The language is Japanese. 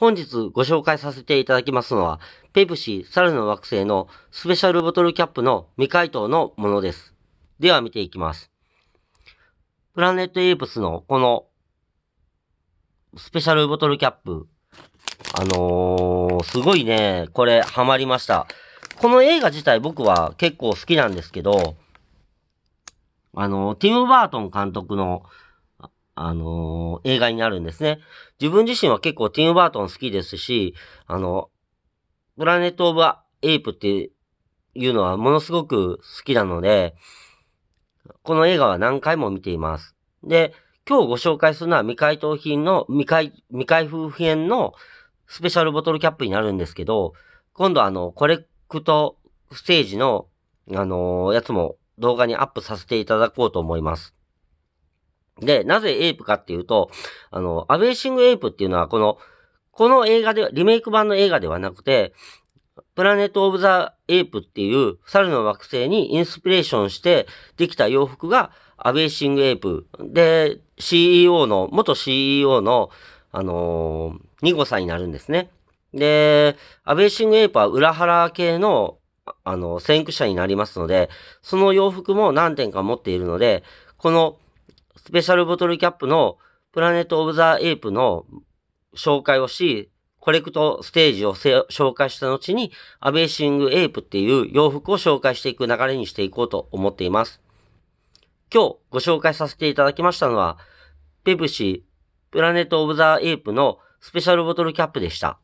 本日ご紹介させていただきますのは、ペプシー猿の惑星のスペシャルボトルキャップの未解答のものです。では見ていきます。プラネットエイプスのこのスペシャルボトルキャップ。あのー、すごいね、これハマりました。この映画自体僕は結構好きなんですけど、あのティム・バートン監督のあのー、映画になるんですね。自分自身は結構ティム・バートン好きですし、あの、プラネット・オブ・エイプっていうのはものすごく好きなので、この映画は何回も見ています。で、今日ご紹介するのは未開封品の、未開、未開封編のスペシャルボトルキャップになるんですけど、今度あの、コレクトステージの、あのー、やつも動画にアップさせていただこうと思います。で、なぜエイプかっていうと、あの、アベーシングエイプっていうのは、この、この映画で、リメイク版の映画ではなくて、プラネット・オブ・ザ・エイプっていう猿の惑星にインスピレーションしてできた洋服がアベーシング・エイプ。で、CEO の、元 CEO の、あのー、ニゴさんになるんですね。で、アベーシング・エイプは裏腹系の、あの、先駆者になりますので、その洋服も何点か持っているので、このスペシャルボトルキャップのプラネット・オブ・ザ・エイプの紹介をし、コレクトステージを紹介した後に、アベーシング・エイプっていう洋服を紹介していく流れにしていこうと思っています。今日ご紹介させていただきましたのは、ペプシー、プラネット・オブ・ザ・エイプのスペシャルボトルキャップでした。